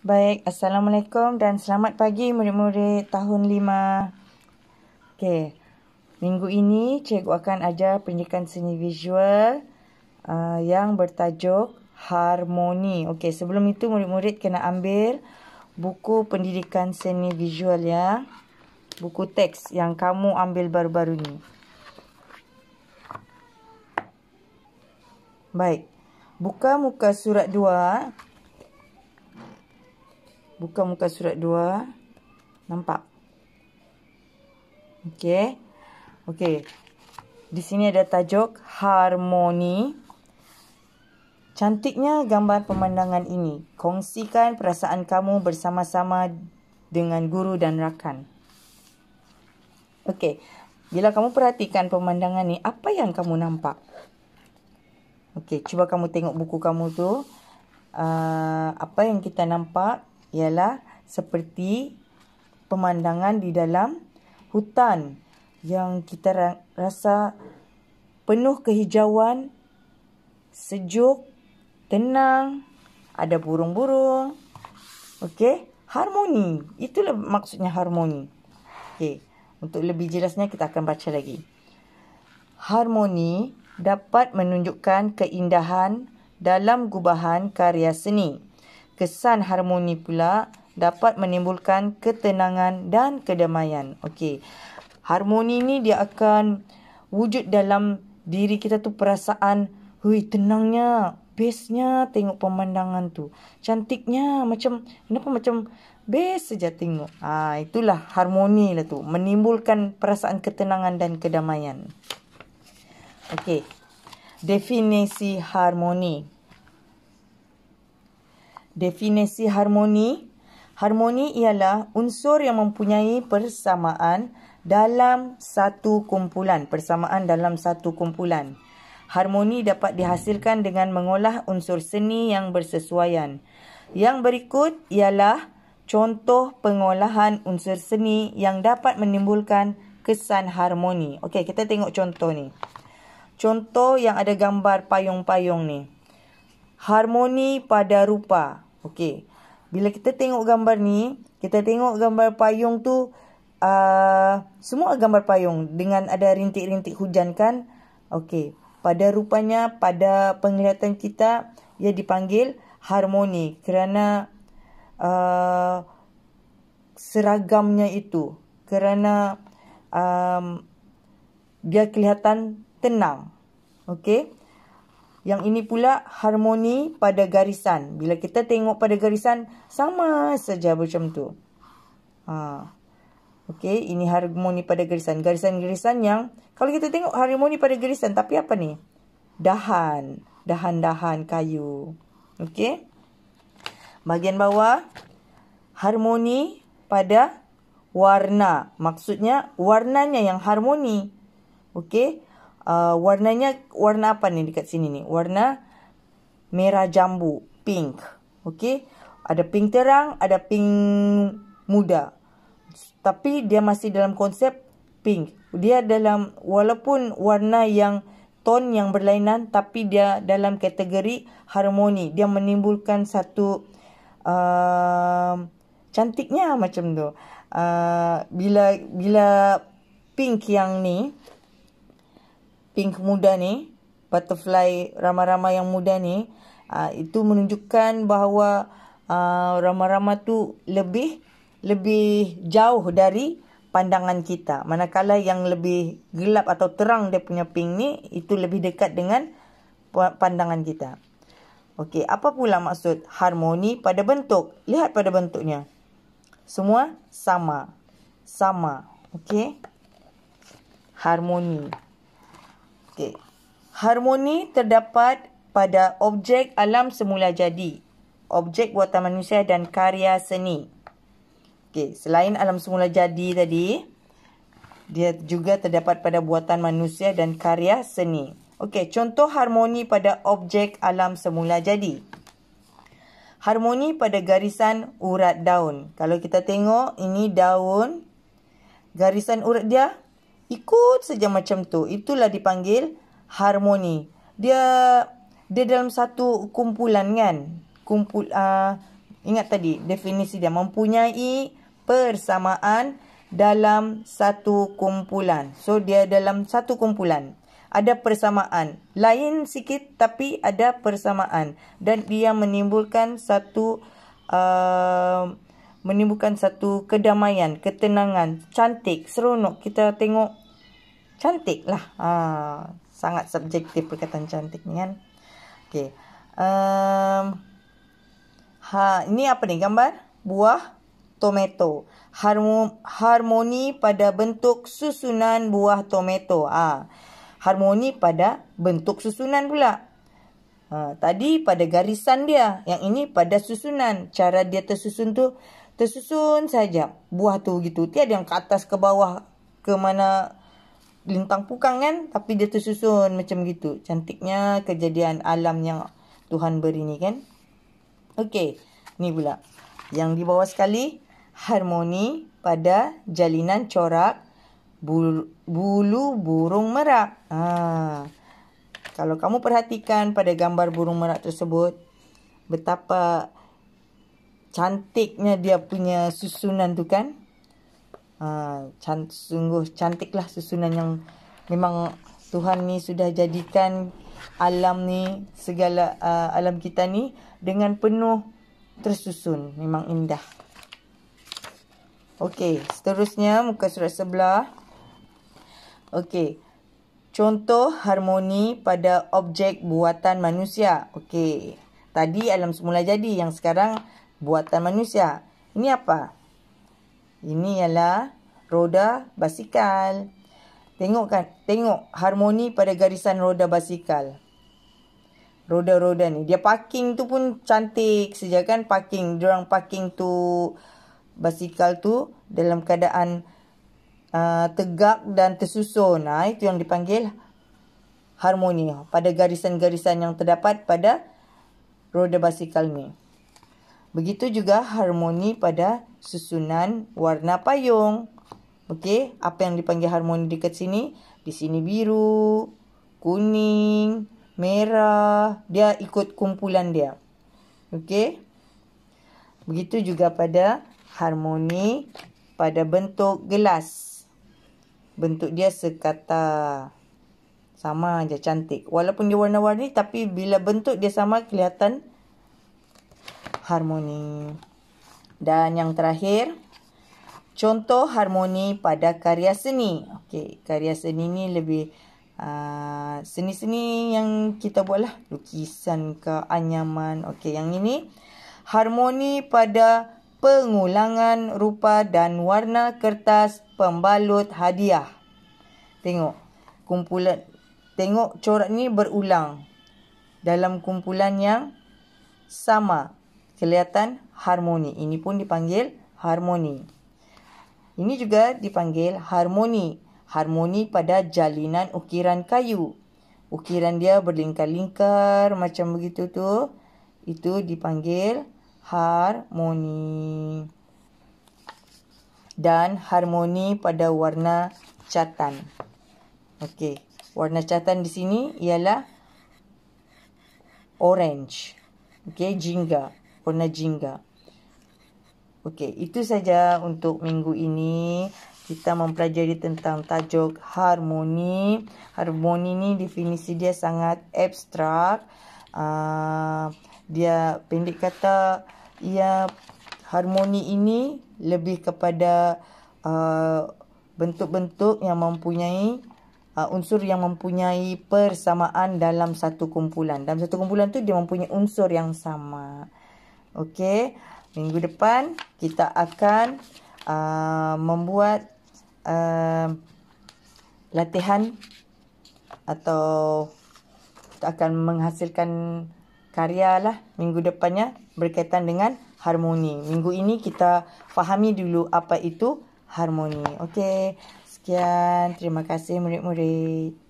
Baik, Assalamualaikum dan selamat pagi murid-murid tahun lima. Okey, minggu ini cikgu akan ajar pendidikan seni visual uh, yang bertajuk Harmoni. Okey, sebelum itu murid-murid kena ambil buku pendidikan seni visual ya. Buku teks yang kamu ambil baru-baru ni. Baik, buka muka surat 2. Buka muka surat 2. Nampak? Okey. Okey. Di sini ada tajuk harmoni. Cantiknya gambar pemandangan ini. Kongsikan perasaan kamu bersama-sama dengan guru dan rakan. Okey. Bila kamu perhatikan pemandangan ni, apa yang kamu nampak? Okey, cuba kamu tengok buku kamu tu. Uh, apa yang kita nampak? ialah seperti pemandangan di dalam hutan yang kita rasa penuh kehijauan, sejuk, tenang, ada burung-burung. Okey, harmoni. Itulah maksudnya harmoni. Okey, untuk lebih jelasnya kita akan baca lagi. Harmoni dapat menunjukkan keindahan dalam gubahan karya seni kesan harmoni pula dapat menimbulkan ketenangan dan kedamaian. Okey. Harmoni ni dia akan wujud dalam diri kita tu perasaan, hui tenangnya, bestnya tengok pemandangan tu. Cantiknya macam kenapa macam best saja tengok. ha, itulah harmoni lah tu, menimbulkan perasaan ketenangan dan kedamaian. Okey. Definisi harmoni. Definisi harmoni. Harmoni ialah unsur yang mempunyai persamaan dalam satu kumpulan. Persamaan dalam satu kumpulan. Harmoni dapat dihasilkan dengan mengolah unsur seni yang bersesuaian. Yang berikut ialah contoh pengolahan unsur seni yang dapat menimbulkan kesan harmoni. Okey, kita tengok contoh ni. Contoh yang ada gambar payung-payung ni. Harmoni pada rupa. Okey. Bila kita tengok gambar ni, kita tengok gambar payung tu uh, semua gambar payung dengan ada rintik-rintik hujan kan? Okey. Pada rupanya pada penglihatan kita ia dipanggil harmoni kerana uh, seragamnya itu kerana um, dia kelihatan tenang. Okey. Yang ini pula harmoni pada garisan. Bila kita tengok pada garisan, sama saja macam tu. Ha. Okey, ini harmoni pada garisan. Garisan-garisan yang, kalau kita tengok harmoni pada garisan, tapi apa ni? Dahan. Dahan-dahan kayu. Okey. Bagian bawah, harmoni pada warna. Maksudnya, warnanya yang harmoni. Okey. Uh, warnanya warna apa ni dekat sini ni? Warna merah jambu, pink. Okey. Ada pink terang, ada pink muda. Tapi dia masih dalam konsep pink. Dia dalam walaupun warna yang tone yang berlainan tapi dia dalam kategori harmoni. Dia menimbulkan satu uh, cantiknya macam tu. Uh, bila bila pink yang ni pink muda ni, butterfly rama-rama yang muda ni, uh, itu menunjukkan bahawa uh, rama-rama tu lebih lebih jauh dari pandangan kita. Manakala yang lebih gelap atau terang dia punya pink ni, itu lebih dekat dengan pandangan kita. Okey, apa pula maksud harmoni pada bentuk? Lihat pada bentuknya. Semua sama. Sama. Okey. Harmoni. Okay. Harmoni terdapat pada objek alam semula jadi, objek buatan manusia dan karya seni. Okey, Selain alam semula jadi tadi, dia juga terdapat pada buatan manusia dan karya seni. Okey, contoh harmoni pada objek alam semula jadi. Harmoni pada garisan urat daun. Kalau kita tengok, ini daun. Garisan urat dia ikut saja macam tu itulah dipanggil harmoni dia dia dalam satu kumpulan kan kumpul uh, ingat tadi definisi dia mempunyai persamaan dalam satu kumpulan so dia dalam satu kumpulan ada persamaan lain sikit tapi ada persamaan dan dia menimbulkan satu uh, menimbulkan satu kedamaian ketenangan cantik seronok kita tengok cantik lah. Ha, ah, sangat subjektif perkataan cantik ni kan. Okay. Um, ha, ini apa ni gambar? Buah tomato. Harmo, harmoni pada bentuk susunan buah tomato. Ha, harmoni pada bentuk susunan pula. Ha, tadi pada garisan dia. Yang ini pada susunan. Cara dia tersusun tu. Tersusun saja. Buah tu gitu. Tiada yang ke atas ke bawah. Ke mana lintang pukang kan tapi dia tersusun macam gitu cantiknya kejadian alam yang Tuhan beri ni kan okey ni pula yang di bawah sekali harmoni pada jalinan corak bulu, burung merak ha kalau kamu perhatikan pada gambar burung merak tersebut betapa cantiknya dia punya susunan tu kan uh, can, sungguh cantiklah susunan yang memang Tuhan ni sudah jadikan alam ni segala uh, alam kita ni dengan penuh tersusun memang indah. Okey, seterusnya muka surat sebelah. Okey. Contoh harmoni pada objek buatan manusia. Okey. Tadi alam semula jadi yang sekarang buatan manusia. Ini apa? Ini ialah roda basikal. Tengok kan, tengok harmoni pada garisan roda basikal. Roda-roda ni. Dia parking tu pun cantik saja kan. Parking, diorang parking tu basikal tu dalam keadaan uh, tegak dan tersusun. Nah, itu yang dipanggil harmoni pada garisan-garisan yang terdapat pada roda basikal ni. Begitu juga harmoni pada susunan warna payung. Okey, apa yang dipanggil harmoni dekat sini? Di sini biru, kuning, merah, dia ikut kumpulan dia. Okey. Begitu juga pada harmoni pada bentuk gelas. Bentuk dia sekata. Sama aja cantik. Walaupun dia warna-warni tapi bila bentuk dia sama kelihatan harmoni. Dan yang terakhir, contoh harmoni pada karya seni. Okey, karya seni ni lebih uh, seni-seni yang kita buatlah, lukisan ke, anyaman. Okey, yang ini harmoni pada pengulangan rupa dan warna kertas pembalut hadiah. Tengok kumpulan tengok corak ni berulang dalam kumpulan yang sama kelihatan harmoni. Ini pun dipanggil harmoni. Ini juga dipanggil harmoni. Harmoni pada jalinan ukiran kayu. Ukiran dia berlingkar-lingkar macam begitu tu. Itu dipanggil harmoni. Dan harmoni pada warna catan. Okey, warna catan di sini ialah orange. Okey, jingga warna jingga. Okey, itu saja untuk minggu ini. Kita mempelajari tentang tajuk harmoni. Harmoni ni definisi dia sangat abstrak. Uh, dia pendek kata, ia harmoni ini lebih kepada ah, bentuk-bentuk uh, yang mempunyai uh, unsur yang mempunyai persamaan dalam satu kumpulan. Dalam satu kumpulan tu dia mempunyai unsur yang sama. Okey, minggu depan kita akan uh, membuat uh, latihan atau kita akan menghasilkan karya lah minggu depannya berkaitan dengan harmoni. Minggu ini kita fahami dulu apa itu harmoni. Okey, sekian. Terima kasih murid-murid.